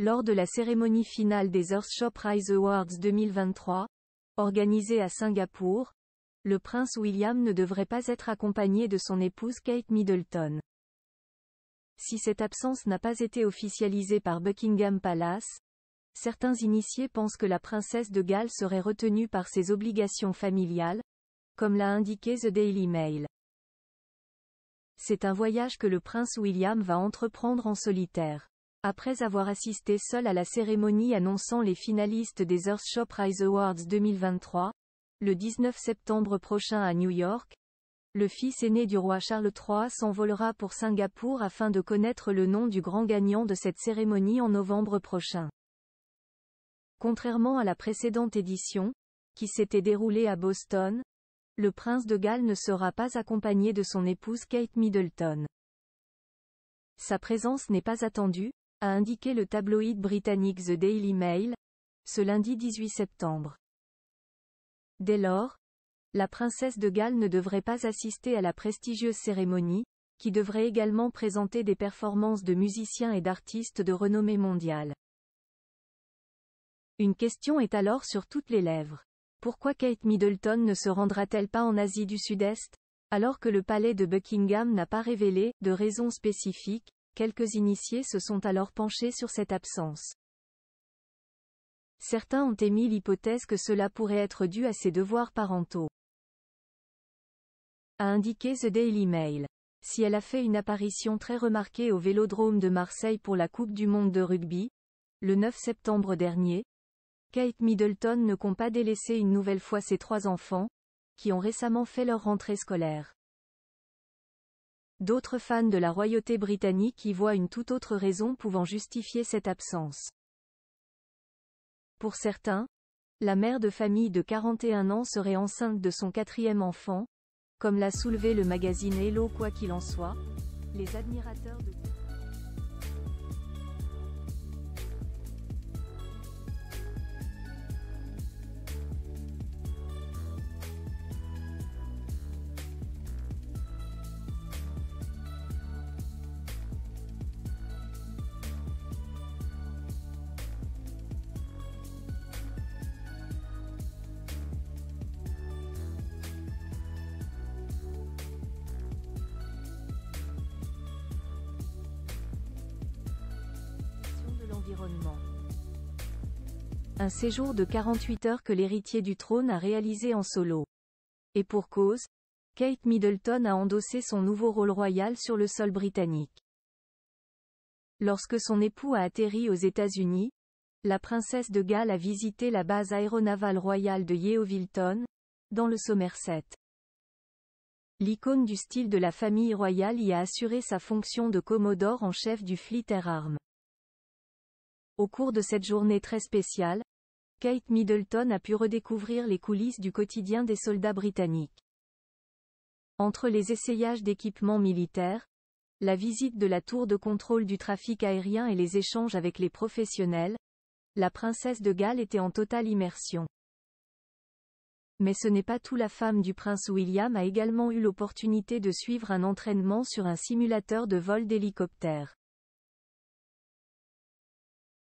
Lors de la cérémonie finale des Earthshop Rise Awards 2023, organisée à Singapour, le prince William ne devrait pas être accompagné de son épouse Kate Middleton. Si cette absence n'a pas été officialisée par Buckingham Palace, certains initiés pensent que la princesse de Galles serait retenue par ses obligations familiales, comme l'a indiqué The Daily Mail. C'est un voyage que le prince William va entreprendre en solitaire. Après avoir assisté seul à la cérémonie annonçant les finalistes des Earthshop Prize Awards 2023, le 19 septembre prochain à New York, le fils aîné du roi Charles III s'envolera pour Singapour afin de connaître le nom du grand gagnant de cette cérémonie en novembre prochain. Contrairement à la précédente édition, qui s'était déroulée à Boston, le prince de Galles ne sera pas accompagné de son épouse Kate Middleton. Sa présence n'est pas attendue, a indiqué le tabloïd britannique The Daily Mail, ce lundi 18 septembre. Dès lors, la princesse de Galles ne devrait pas assister à la prestigieuse cérémonie, qui devrait également présenter des performances de musiciens et d'artistes de renommée mondiale. Une question est alors sur toutes les lèvres. Pourquoi Kate Middleton ne se rendra-t-elle pas en Asie du Sud-Est Alors que le palais de Buckingham n'a pas révélé, de raisons spécifiques, Quelques initiés se sont alors penchés sur cette absence. Certains ont émis l'hypothèse que cela pourrait être dû à ses devoirs parentaux. A indiqué The Daily Mail. Si elle a fait une apparition très remarquée au Vélodrome de Marseille pour la Coupe du Monde de rugby, le 9 septembre dernier, Kate Middleton ne compte pas délaisser une nouvelle fois ses trois enfants, qui ont récemment fait leur rentrée scolaire. D'autres fans de la royauté britannique y voient une toute autre raison pouvant justifier cette absence. Pour certains, la mère de famille de 41 ans serait enceinte de son quatrième enfant, comme l'a soulevé le magazine Hello quoi qu'il en soit, les admirateurs de... Un séjour de 48 heures que l'héritier du trône a réalisé en solo. Et pour cause, Kate Middleton a endossé son nouveau rôle royal sur le sol britannique. Lorsque son époux a atterri aux États-Unis, la princesse de Galles a visité la base aéronavale royale de Yeovilton, dans le Somerset. L'icône du style de la famille royale y a assuré sa fonction de commodore en chef du Fleet Air Arm. Au cours de cette journée très spéciale, Kate Middleton a pu redécouvrir les coulisses du quotidien des soldats britanniques. Entre les essayages d'équipements militaires, la visite de la tour de contrôle du trafic aérien et les échanges avec les professionnels, la princesse de Galles était en totale immersion. Mais ce n'est pas tout la femme du prince William a également eu l'opportunité de suivre un entraînement sur un simulateur de vol d'hélicoptère.